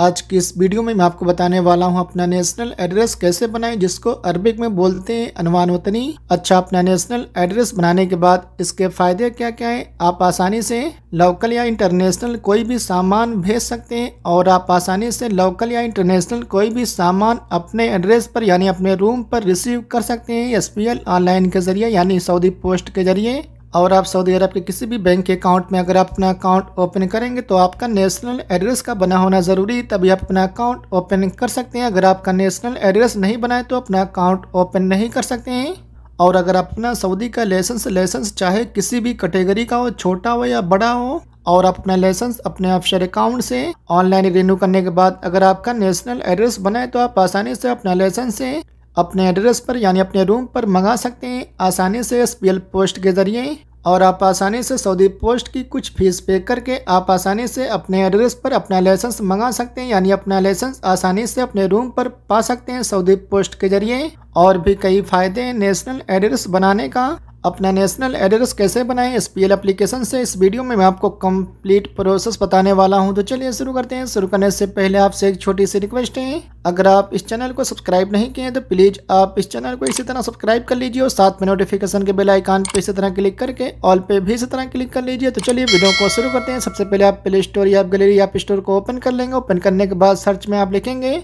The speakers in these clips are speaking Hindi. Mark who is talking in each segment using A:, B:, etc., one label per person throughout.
A: आज की इस वीडियो में मैं आपको बताने वाला हूं अपना नेशनल एड्रेस कैसे बनाएं जिसको अरबिक में बोलते हैं अनवान वतनी अच्छा अपना नेशनल एड्रेस बनाने के बाद इसके फायदे क्या क्या हैं आप आसानी से लोकल या इंटरनेशनल कोई भी सामान भेज सकते हैं और आप आसानी से लोकल या इंटरनेशनल कोई भी सामान अपने एड्रेस पर यानी अपने रूम पर रिसीव कर सकते हैं एस ऑनलाइन के जरिए यानी सऊदी पोस्ट के जरिए और आप सऊदी अरब के किसी भी बैंक के अकाउंट में अगर आप अपना अकाउंट ओपन करेंगे तो आपका नेशनल एड्रेस का बना होना ज़रूरी तभी आप अपना अकाउंट ओपन कर सकते हैं अगर आपका नेशनल एड्रेस नहीं बनाए तो अपना अकाउंट ओपन नहीं कर सकते हैं और अगर अपना सऊदी का लाइसेंस लाइसेंस चाहे किसी भी कैटेगरी का हो छोटा हो या बड़ा हो और आप अपना लाइसेंस अपने ऑफिसर अकाउंट से ऑनलाइन रिन्यू करने के बाद अगर आपका नेशनल एड्रेस बनाए तो आप आसानी से अपना लाइसेंस से अपने एड्रेस पर यानी अपने रूम पर मंगा सकते हैं आसानी से एस पोस्ट के ज़रिए और आप आसानी से सऊदी पोस्ट की कुछ फीस पे करके आप आसानी से अपने एड्रेस पर अपना लाइसेंस मंगा सकते हैं यानी अपना लाइसेंस आसानी से अपने रूम पर पा सकते हैं सऊदी पोस्ट के जरिए और भी कई फ़ायदे हैं नेशनल एड्रेस बनाने का अपना नेशनल एड्रेस कैसे बनाएं एस पी एल एप्लीकेशन से इस वीडियो में मैं आपको कंप्लीट प्रोसेस बताने वाला हूं तो चलिए शुरू करते हैं शुरू करने से पहले आपसे एक छोटी सी रिक्वेस्ट है अगर आप इस चैनल को सब्सक्राइब नहीं किए तो प्लीज़ आप इस चैनल को इसी तरह सब्सक्राइब कर लीजिए और साथ में नोटिफिकेशन के बेलाइकान आइकान पर इसी तरह क्लिक करके ऑल पे भी इसी तरह क्लिक कर लीजिए तो चलिए वीडियो को शुरू करते हैं सबसे पहले आप प्ले स्टोर या गैलरी ऐप स्टोर को ओपन कर लेंगे ओपन करने के बाद सर्च में आप लिखेंगे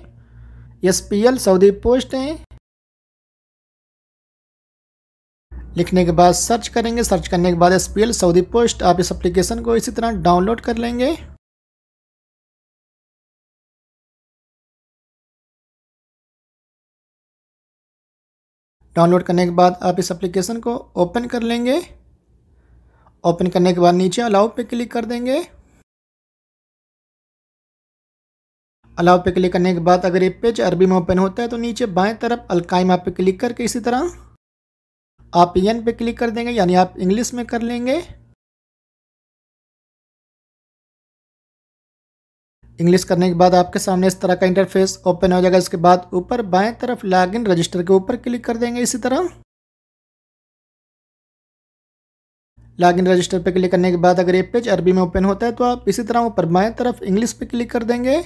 A: S P L Saudi post हैं लिखने के बाद सर्च करेंगे सर्च करने के बाद S P L Saudi post आप इस एप्लीकेशन को इसी तरह डाउनलोड कर लेंगे डाउनलोड करने के बाद आप इस एप्लीकेशन को ओपन कर लेंगे ओपन करने के बाद नीचे अलाउ पे क्लिक कर देंगे अलाउ पे क्लिक करने के बाद अगर ये पेज अरबी में ओपन होता है तो नीचे बाएं तरफ अलकाइमा पे क्लिक करके इसी तरह आप एन पे क्लिक कर देंगे यानी आप इंग्लिश में कर लेंगे इंग्लिश करने के बाद आपके सामने इस तरह का इंटरफेस ओपन हो जाएगा इसके बाद ऊपर बाएं तरफ लॉगिन रजिस्टर के ऊपर क्लिक कर देंगे इसी तरह लॉगिन रजिस्टर पर क्लिक करने के बाद अगर ये पेज अरबी में ओपन होता है तो आप इसी तरह ऊपर बाएं तरफ इंग्लिश पे क्लिक कर देंगे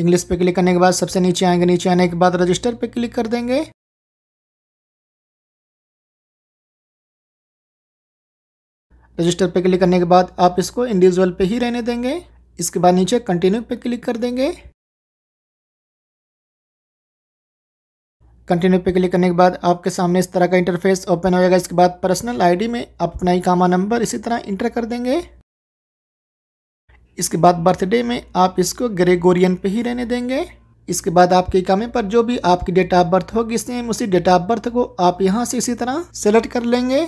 A: इंग्लिश पे क्लिक करने के बाद सबसे
B: नीचे आएंगे नीचे आने के बाद रजिस्टर पे क्लिक कर देंगे रजिस्टर पे क्लिक करने के बाद आप इसको इंडिविजुअल
A: पे ही रहने देंगे इसके बाद नीचे कंटिन्यू पे क्लिक कर देंगे कंटिन्यू पे क्लिक करने के बाद आपके सामने इस तरह का इंटरफेस ओपन हो जाएगा इसके बाद पर्सनल आईडी में अपना ही कामा नंबर इसी तरह इंटर कर देंगे इसके बाद बर्थडे में आप इसको ग्रेगोरियन पे ही रहने देंगे इसके बाद आपके कमे पर जो भी आपकी डेट ऑफ बर्थ होगी सेम उसी डेट ऑफ बर्थ को आप यहाँ से इसी तरह सेलेक्ट कर लेंगे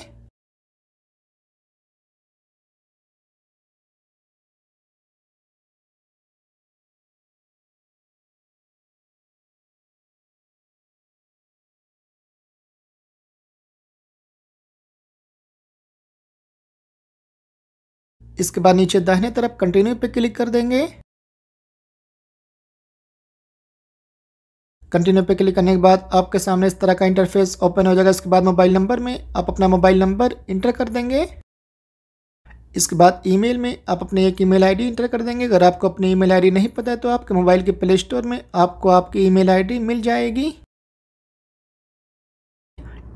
A: इसके बाद नीचे दाहिने तरफ कंटिन्यू पे क्लिक कर देंगे कंटिन्यू पे क्लिक करने के बाद आपके सामने इस तरह का इंटरफेस ओपन हो जाएगा इसके बाद मोबाइल नंबर में आप अपना मोबाइल नंबर इंटर कर देंगे इसके बाद ईमेल में आप अपने एक ईमेल आईडी इंटर कर देंगे अगर आपको अपनी ईमेल आईडी नहीं पता है तो आपके मोबाइल के प्ले स्टोर में आपको आपकी ईमेल आईडी मिल जाएगी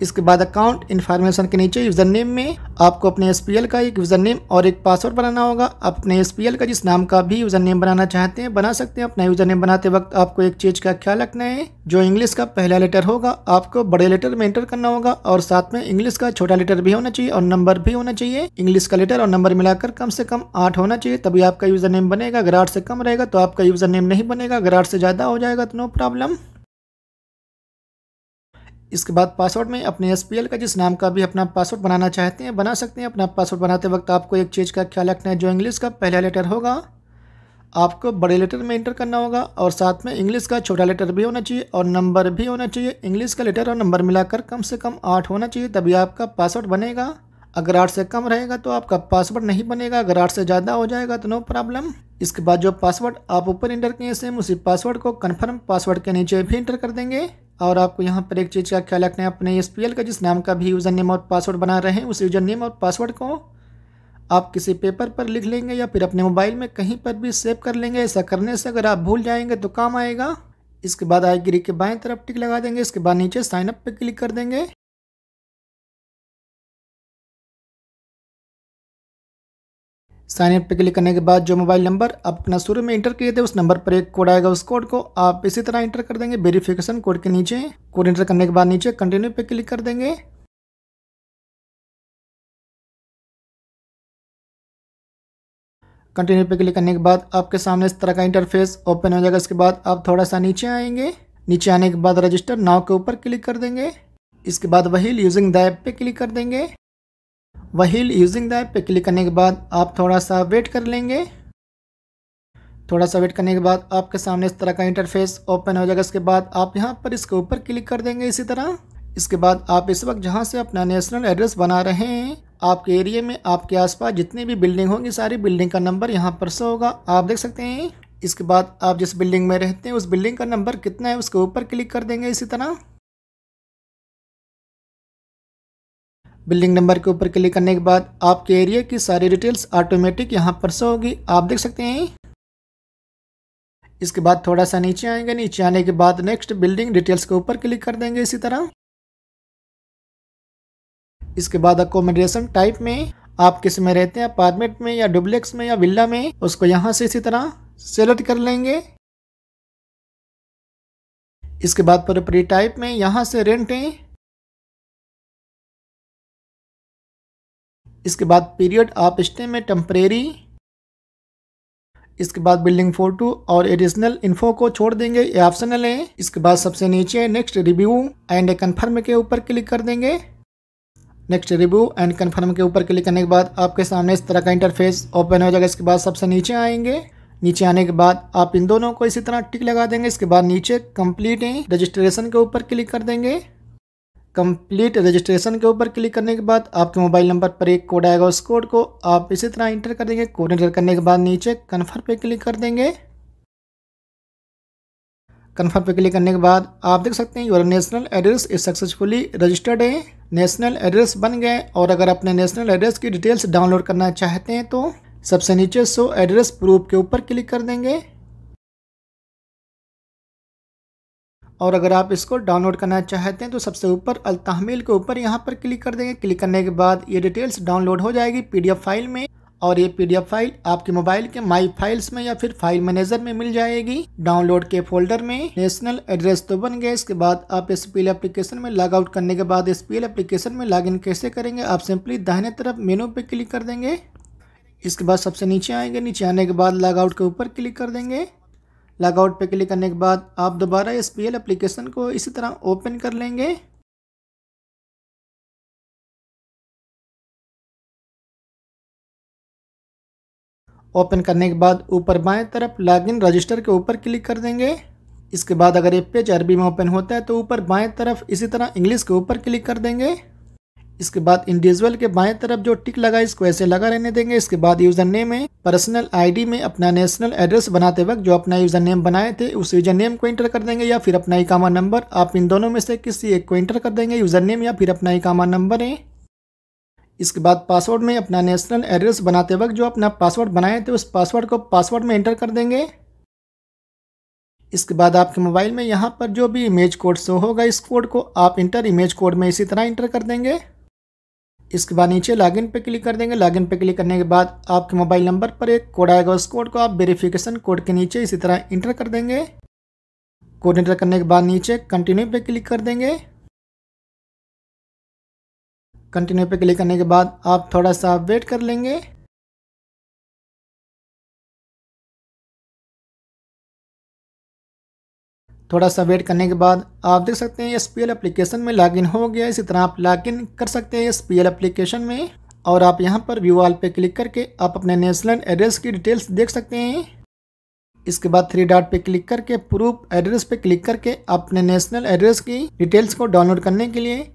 A: इसके बाद अकाउंट इन्फॉर्मेशन के नीचे यूज़र नेम में आपको अपने एस का एक यूज़र नेम और एक पासवर्ड बनाना होगा अपने एस का जिस नाम का भी यूज़र नेम बनाना चाहते हैं बना सकते हैं अपना यूज़र नेम बनाते वक्त आपको एक चीज़ का ख्याल रखना है जो इंग्लिश का पहला लेटर होगा आपको बड़े लेटर में एंटर करना होगा और साथ में इंग्लिश का छोटा लेटर भी होना चाहिए और नंबर भी होना चाहिए इंग्लिश का लेटर और नंबर मिलाकर कम से कम आठ होना चाहिए तभी आपका यूज़र नेम बनेगा अगर आठ से कम रहेगा तो आपका यूज़र नेम नहीं बनेगा अगर आठ से ज़्यादा हो जाएगा तो नो प्रॉब्लम इसके बाद पासवर्ड में अपने एस का जिस नाम का भी अपना पासवर्ड बनाना चाहते हैं बना सकते हैं अपना पासवर्ड बनाते वक्त आपको एक चीज़ का ख्याल रखना है जो इंग्लिश का पहला लेटर होगा आपको बड़े लेटर में इंटर करना होगा और साथ में इंग्लिश का छोटा लेटर भी होना चाहिए और नंबर भी होना चाहिए इंग्लिश का लेटर और नंबर मिलाकर कम से कम आठ होना चाहिए तभी आपका पासवर्ड बनेगा अगर आठ से कम रहेगा तो आपका पासवर्ड नहीं बनेगा अगर आठ से ज़्यादा हो जाएगा तो नो प्रॉब्लम इसके बाद जो पासवर्ड आप ऊपर इंटर किए सेम उसी पासवर्ड को कन्फर्म पासवर्ड के नीचे भी इंटर कर देंगे और आपको यहाँ पर एक चीज़ का ख्याल रखना है अपने एस का जिस नाम का भी यूज़र नेम और पासवर्ड बना रहे हैं उस यूज़र नेम और पासवर्ड को आप किसी पेपर पर लिख लेंगे या फिर अपने मोबाइल में कहीं पर भी सेव कर लेंगे ऐसा करने से अगर आप भूल जाएंगे तो काम आएगा इसके बाद आईगिरी के बाएं तरफ टिक लगा देंगे इसके बाद नीचे साइनअप पर क्लिक कर देंगे
B: साइन इन पे क्लिक
A: करने के बाद जो मोबाइल नंबर आप अपना शुरू में इंटर किए थे उस नंबर पर एक कोड आएगा उस कोड को आप इसी तरह इंटर कर देंगे वेरिफिकेशन कोड के नीचे कोड इंटर करने के बाद नीचे कंटिन्यू पे क्लिक कर देंगे कंटिन्यू पे क्लिक करने के बाद आपके सामने इस तरह का इंटरफेस ओपन हो जाएगा इसके बाद आप थोड़ा सा नीचे आएंगे नीचे आने के बाद रजिस्टर नाव के ऊपर क्लिक कर देंगे इसके बाद वही यूजिंग द ऐप पे क्लिक कर देंगे वहील यूजिंग द ऐप पे क्लिक करने के बाद आप थोड़ा सा वेट कर लेंगे थोड़ा सा वेट करने के बाद आपके सामने इस तरह का इंटरफेस ओपन हो जाएगा इसके बाद आप यहाँ पर इसके ऊपर क्लिक कर देंगे इसी तरह इसके बाद आप इस वक्त जहाँ से अपना नेशनल एड्रेस बना रहे हैं आपके एरिया में आपके आसपास जितनी भी बिल्डिंग होंगी सारी बिल्डिंग का नंबर यहाँ पर सो होगा आप देख सकते हैं इसके बाद आप जिस बिल्डिंग में रहते हैं उस बिल्डिंग का नंबर कितना है उसके ऊपर क्लिक कर देंगे इसी तरह बिल्डिंग नंबर के ऊपर क्लिक करने के बाद आपके एरिया की सारी डिटेल्स ऑटोमेटिक यहाँ पर सो होगी आप देख सकते हैं इसके बाद थोड़ा सा नीचे आएंगे नीचे आने के बाद नेक्स्ट बिल्डिंग डिटेल्स के ऊपर क्लिक कर देंगे इसी तरह इसके बाद अकोमोडेशन टाइप में आप किस में रहते हैं अपार्टमेंट में या डुब्लेक्स में या विल्ला में उसको यहाँ से इसी तरह सेलेक्ट कर लेंगे
B: इसके बाद प्रॉपर्टी टाइप में यहाँ से रेंट है
A: इसके बाद पीरियड आप स्टे में टम्परेरी इसके बाद बिल्डिंग फोटो और एडिशनल इन्फो को छोड़ देंगे ये ऑप्शनल है इसके बाद सबसे नीचे नेक्स्ट रिव्यू एंड कन्फर्म के ऊपर क्लिक कर देंगे नेक्स्ट रिव्यू एंड कन्फर्म के ऊपर क्लिक करने के बाद आपके सामने इस तरह का इंटरफेस ओपन हो जाएगा इसके बाद सबसे नीचे आएंगे नीचे आने के बाद आप इन दोनों को इसी तरह टिक लगा देंगे इसके बाद नीचे कंप्लीट रजिस्ट्रेशन के ऊपर क्लिक कर देंगे कंप्लीट रजिस्ट्रेशन के ऊपर क्लिक करने के बाद आपके मोबाइल नंबर पर एक कोड आएगा उस कोड को आप इसी तरह इंटर कर देंगे कोड इंटर करने के बाद नीचे कन्फर्म पे क्लिक कर देंगे कन्फर्म पे क्लिक करने के बाद आप देख सकते हैं your national address is successfully registered है नेशनल एड्रेस बन गए और अगर अपने नेशनल एड्रेस की डिटेल्स डाउनलोड करना चाहते हैं तो सबसे नीचे सो एड्रेस प्रूफ के ऊपर क्लिक कर देंगे और अगर आप इसको डाउनलोड करना चाहते हैं तो सबसे ऊपर अल के ऊपर यहाँ पर क्लिक कर देंगे क्लिक करने के बाद ये डिटेल्स डाउनलोड हो जाएगी पीडीएफ फाइल में और ये पीडीएफ फाइल आपके मोबाइल के माई फाइल्स में या फिर फाइल मैनेजर में मिल जाएगी डाउनलोड के फोल्डर में नेशनल एड्रेस तो बन गया इसके बाद आप एस पी एल एप्लीकेशन में लॉग आउट करने के बाद एस पी एल एप्लीकेशन में लॉग इन कैसे करेंगे आप सिंपली दाहिने तरफ मेनू पर क्लिक कर देंगे इसके बाद सबसे नीचे आएंगे नीचे आने के बाद लॉग आउट के ऊपर क्लिक कर देंगे लॉगआउट पे क्लिक करने के बाद आप दोबारा एस पी एल एप्लीकेशन को इसी तरह ओपन कर लेंगे ओपन करने के बाद ऊपर बाएं तरफ लॉगिन रजिस्टर के ऊपर क्लिक कर देंगे इसके बाद अगर ये पेज अरबी में ओपन होता है तो ऊपर बाएं तरफ इसी तरह इंग्लिश के ऊपर क्लिक कर देंगे इसके बाद इंडिविजुअल के बाएं तरफ जो टिक लगा इसको ऐसे लगा रहने देंगे इसके बाद यूजर नेम में पर्सनल आईडी में अपना नेशनल एड्रेस बनाते वक्त जो अपना यूजर नेम बनाए थे उस यूजर नेम को इंटर कर देंगे या फिर अपना इकामा नंबर आप इन दोनों में से किसी एक को इंटर कर देंगे यूजर नेम या फिर अपना इकामा नंबर है इसके बाद पासवर्ड में अपना नेशनल एड्रेस बनाते वक्त जो अपना पासवर्ड बनाए थे उस पासवर्ड को पासवर्ड में एंटर कर देंगे इसके बाद आपके मोबाइल में यहाँ पर जो भी इमेज कोड शो होगा इस कोड को आप इंटर इमेज कोड में इसी तरह इंटर कर देंगे इसके बाद नीचे लॉगिन पे क्लिक कर देंगे लॉगिन पे क्लिक करने के बाद आपके मोबाइल नंबर पर एक कोड आएगा उस कोड को आप वेरिफिकेशन कोड के नीचे इसी तरह इंटर कर देंगे कोड इंटर करने के बाद नीचे कंटिन्यू पे क्लिक कर देंगे कंटिन्यू पे क्लिक करने के बाद आप थोड़ा सा वेट कर लेंगे थोड़ा सा वेट करने के बाद आप देख सकते हैं एस पी एल एप्लीकेशन में लॉगिन हो गया इसी तरह आप लॉगिन कर सकते हैं एस पी एल एप्लीकेशन में और आप यहाँ पर व्यू ऑल पे क्लिक करके आप अपने नेशनल एड्रेस की डिटेल्स देख सकते हैं इसके बाद थ्री डॉट पे क्लिक करके प्रूफ एड्रेस पे क्लिक करके आप अपने नेशनल एड्रेस की डिटेल्स को डाउनलोड करने के लिए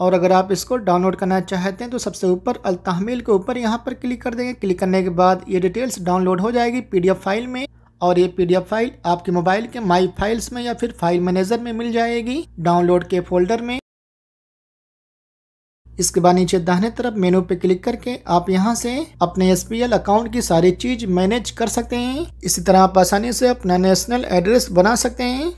A: और अगर आप इसको डाउनलोड करना चाहते हैं तो सबसे ऊपर अल के ऊपर यहाँ पर क्लिक कर देंगे क्लिक करने के बाद ये डिटेल्स डाउनलोड हो जाएगी पीडीएफ फाइल में और ये पीडीएफ फाइल आपके मोबाइल के माई फाइल्स में या फिर फाइल मैनेजर में मिल जाएगी डाउनलोड के फोल्डर में इसके बाद नीचे दाहिने तरफ मेनू पे क्लिक करके आप यहाँ से अपने एस अकाउंट की सारी चीज मैनेज कर सकते हैं इसी तरह आप आसानी से अपना नेशनल एड्रेस बना सकते हैं